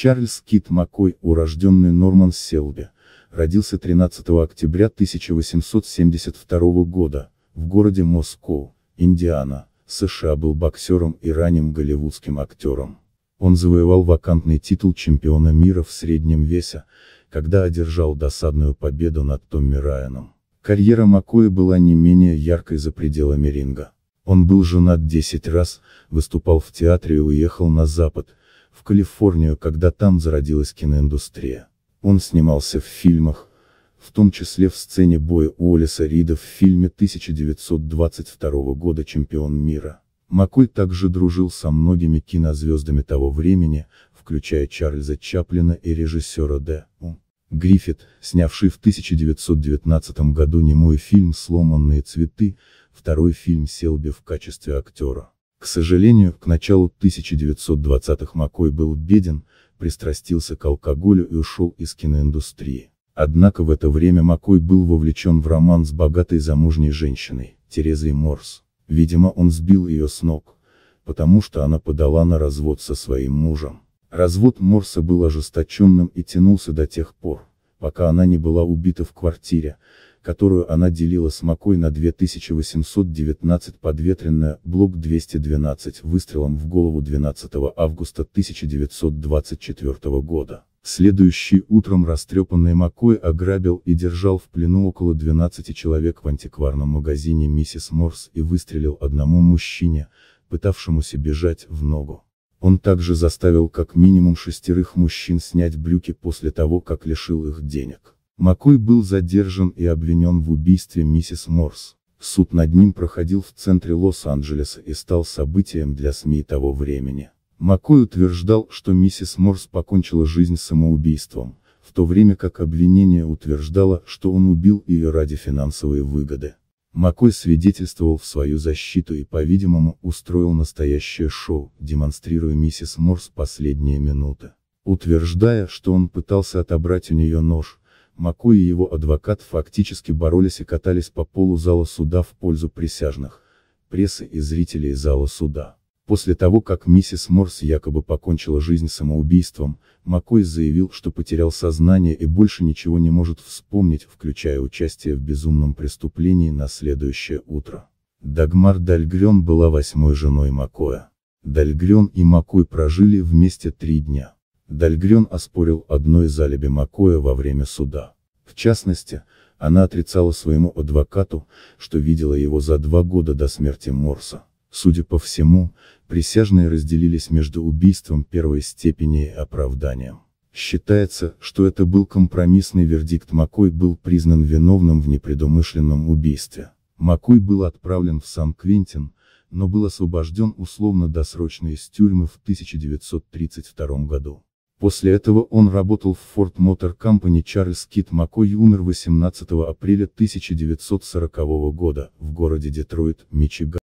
Чарльз Кит Маккой, урожденный Норман Селби, родился 13 октября 1872 года, в городе Москоу, Индиана, США был боксером и ранним голливудским актером. Он завоевал вакантный титул чемпиона мира в среднем весе, когда одержал досадную победу над Томми Райаном. Карьера Макоя была не менее яркой за пределами ринга. Он был женат 10 раз, выступал в театре и уехал на Запад, в Калифорнию, когда там зародилась киноиндустрия. Он снимался в фильмах, в том числе в сцене боя Уоллеса Рида в фильме 1922 года «Чемпион мира». Маккой также дружил со многими кинозвездами того времени, включая Чарльза Чаплина и режиссера Д. У. Гриффит, снявший в 1919 году немой фильм «Сломанные цветы», второй фильм Селби в качестве актера. К сожалению, к началу 1920-х Макой был беден, пристрастился к алкоголю и ушел из киноиндустрии. Однако в это время Макой был вовлечен в роман с богатой замужней женщиной, Терезой Морс. Видимо, он сбил ее с ног, потому что она подала на развод со своим мужем. Развод Морса был ожесточенным и тянулся до тех пор, пока она не была убита в квартире, которую она делила с Макой на 2819 подветренная, блок 212 выстрелом в голову 12 августа 1924 года. Следующий утром растрепанный Макой ограбил и держал в плену около 12 человек в антикварном магазине «Миссис Морс» и выстрелил одному мужчине, пытавшемуся бежать, в ногу. Он также заставил как минимум шестерых мужчин снять брюки после того, как лишил их денег. Макой был задержан и обвинен в убийстве миссис Морс. Суд над ним проходил в центре Лос-Анджелеса и стал событием для СМИ того времени. Макой утверждал, что миссис Морс покончила жизнь самоубийством, в то время как обвинение утверждало, что он убил ее ради финансовой выгоды. Макой свидетельствовал в свою защиту и, по-видимому, устроил настоящее шоу, демонстрируя миссис Морс последние минуты. Утверждая, что он пытался отобрать у нее нож, Мако и его адвокат фактически боролись и катались по полу зала суда в пользу присяжных, прессы и зрителей зала суда. После того, как миссис Морс якобы покончила жизнь самоубийством, Макой заявил, что потерял сознание и больше ничего не может вспомнить, включая участие в безумном преступлении на следующее утро. Дагмар Дальгрен была восьмой женой Макоя. Дальгрен и Макой прожили вместе три дня. Дальгрен оспорил одно из алиби Макоя во время суда. В частности, она отрицала своему адвокату, что видела его за два года до смерти Морса. Судя по всему, присяжные разделились между убийством первой степени и оправданием. Считается, что это был компромиссный вердикт Макой был признан виновным в непредумышленном убийстве. Макой был отправлен в Сан-Квентин, но был освобожден условно-досрочно из тюрьмы в 1932 году. После этого он работал в Ford Motor Company Чарльз Кит Маккой умер 18 апреля 1940 года, в городе Детройт, Мичиган.